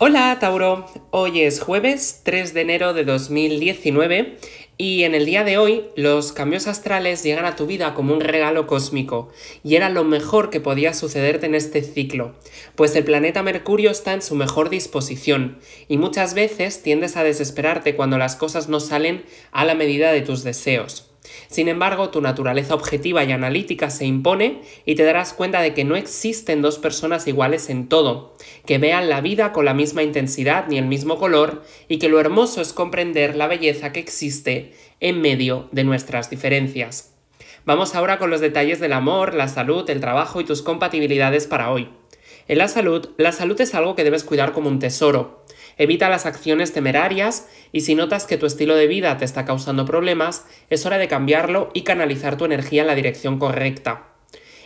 Hola Tauro, hoy es jueves 3 de enero de 2019 y en el día de hoy los cambios astrales llegan a tu vida como un regalo cósmico y era lo mejor que podía sucederte en este ciclo, pues el planeta Mercurio está en su mejor disposición y muchas veces tiendes a desesperarte cuando las cosas no salen a la medida de tus deseos. Sin embargo, tu naturaleza objetiva y analítica se impone y te darás cuenta de que no existen dos personas iguales en todo, que vean la vida con la misma intensidad ni el mismo color y que lo hermoso es comprender la belleza que existe en medio de nuestras diferencias. Vamos ahora con los detalles del amor, la salud, el trabajo y tus compatibilidades para hoy. En la salud, la salud es algo que debes cuidar como un tesoro. Evita las acciones temerarias y si notas que tu estilo de vida te está causando problemas, es hora de cambiarlo y canalizar tu energía en la dirección correcta.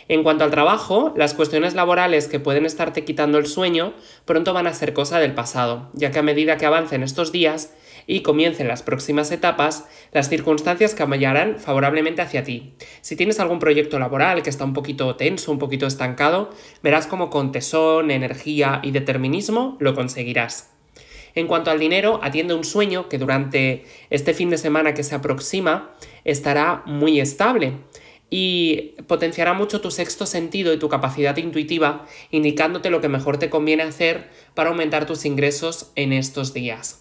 En cuanto al trabajo, las cuestiones laborales que pueden estarte quitando el sueño pronto van a ser cosa del pasado, ya que a medida que avancen estos días y comiencen las próximas etapas, las circunstancias cambiarán favorablemente hacia ti. Si tienes algún proyecto laboral que está un poquito tenso, un poquito estancado, verás cómo con tesón, energía y determinismo lo conseguirás. En cuanto al dinero, atiende un sueño que durante este fin de semana que se aproxima estará muy estable y potenciará mucho tu sexto sentido y tu capacidad intuitiva, indicándote lo que mejor te conviene hacer para aumentar tus ingresos en estos días.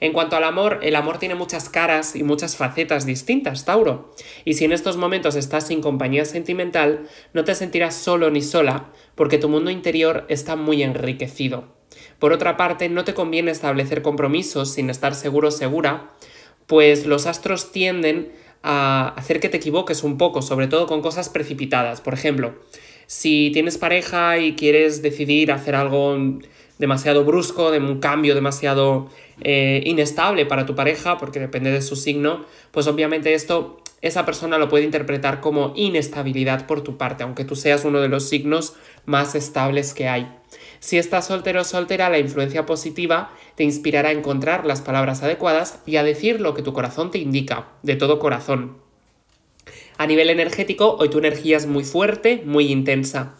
En cuanto al amor, el amor tiene muchas caras y muchas facetas distintas, Tauro. Y si en estos momentos estás sin compañía sentimental, no te sentirás solo ni sola, porque tu mundo interior está muy enriquecido. Por otra parte, no te conviene establecer compromisos sin estar seguro segura, pues los astros tienden a hacer que te equivoques un poco, sobre todo con cosas precipitadas. Por ejemplo, si tienes pareja y quieres decidir hacer algo demasiado brusco, de un cambio demasiado eh, inestable para tu pareja, porque depende de su signo, pues obviamente esto esa persona lo puede interpretar como inestabilidad por tu parte, aunque tú seas uno de los signos más estables que hay. Si estás soltero o soltera, la influencia positiva te inspirará a encontrar las palabras adecuadas y a decir lo que tu corazón te indica, de todo corazón. A nivel energético, hoy tu energía es muy fuerte, muy intensa.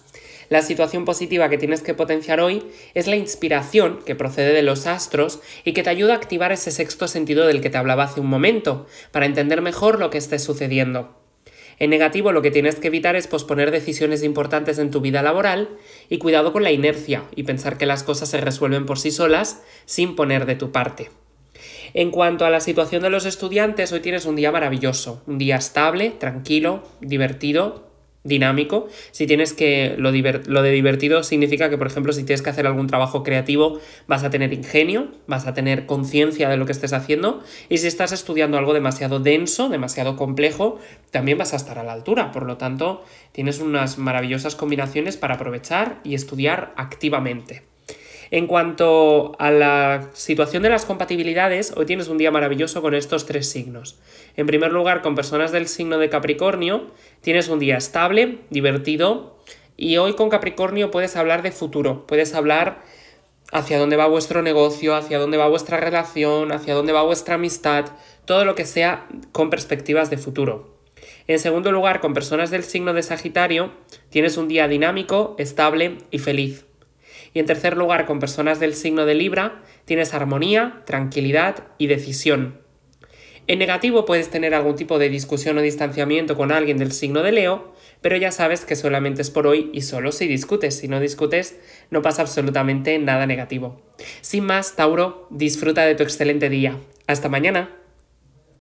La situación positiva que tienes que potenciar hoy es la inspiración que procede de los astros y que te ayuda a activar ese sexto sentido del que te hablaba hace un momento, para entender mejor lo que esté sucediendo. En negativo, lo que tienes que evitar es posponer decisiones importantes en tu vida laboral y cuidado con la inercia y pensar que las cosas se resuelven por sí solas sin poner de tu parte. En cuanto a la situación de los estudiantes, hoy tienes un día maravilloso, un día estable, tranquilo, divertido, dinámico. Si tienes que. Lo, lo, de divertido significa que, por ejemplo, si tienes que hacer algún trabajo creativo, vas a tener ingenio, vas a tener conciencia de lo que estés haciendo. Y si estás estudiando algo demasiado denso, demasiado complejo, también vas a estar a la altura. Por lo tanto, tienes unas maravillosas combinaciones para aprovechar y estudiar activamente. En cuanto a la situación de las compatibilidades, hoy tienes un día maravilloso con estos tres signos. En primer lugar, con personas del signo de Capricornio, tienes un día estable, divertido, y hoy con Capricornio puedes hablar de futuro, puedes hablar hacia dónde va vuestro negocio, hacia dónde va vuestra relación, hacia dónde va vuestra amistad, todo lo que sea con perspectivas de futuro. En segundo lugar, con personas del signo de Sagitario, tienes un día dinámico, estable y feliz. Y en tercer lugar, con personas del signo de Libra, tienes armonía, tranquilidad y decisión. En negativo puedes tener algún tipo de discusión o distanciamiento con alguien del signo de Leo, pero ya sabes que solamente es por hoy y solo si discutes. Si no discutes, no pasa absolutamente nada negativo. Sin más, Tauro, disfruta de tu excelente día. Hasta mañana.